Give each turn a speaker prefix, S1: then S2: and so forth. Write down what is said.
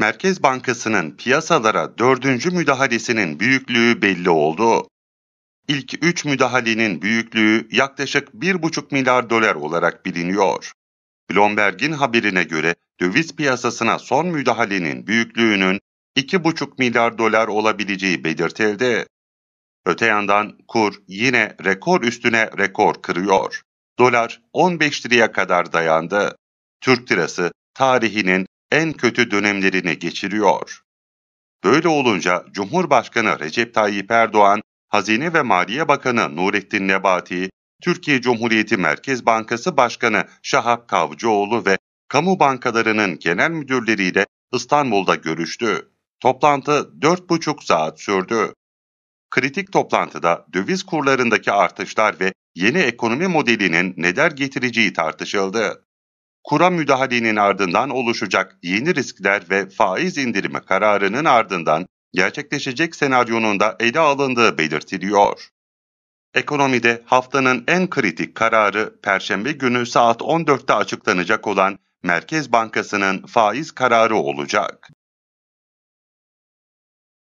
S1: Merkez Bankası'nın piyasalara dördüncü müdahalesinin büyüklüğü belli oldu. İlk üç müdahalenin büyüklüğü yaklaşık 1,5 milyar dolar olarak biliniyor. Bloomberg'in haberine göre döviz piyasasına son müdahalenin büyüklüğünün 2,5 milyar dolar olabileceği belirtildi. Öte yandan kur yine rekor üstüne rekor kırıyor. Dolar 15 liraya kadar dayandı. Türk lirası tarihinin en kötü dönemlerini geçiriyor. Böyle olunca Cumhurbaşkanı Recep Tayyip Erdoğan, Hazine ve Maliye Bakanı Nurettin Nebati, Türkiye Cumhuriyeti Merkez Bankası Başkanı Şahap Kavcıoğlu ve kamu bankalarının genel müdürleriyle İstanbul'da görüştü. Toplantı 4,5 saat sürdü. Kritik toplantıda döviz kurlarındaki artışlar ve yeni ekonomi modelinin neler getireceği tartışıldı kura müdahalenin ardından oluşacak yeni riskler ve faiz indirimi kararının ardından gerçekleşecek senaryonun da ele alındığı belirtiliyor. Ekonomide haftanın en kritik kararı Perşembe günü saat 14'te açıklanacak olan Merkez Bankası'nın faiz kararı olacak.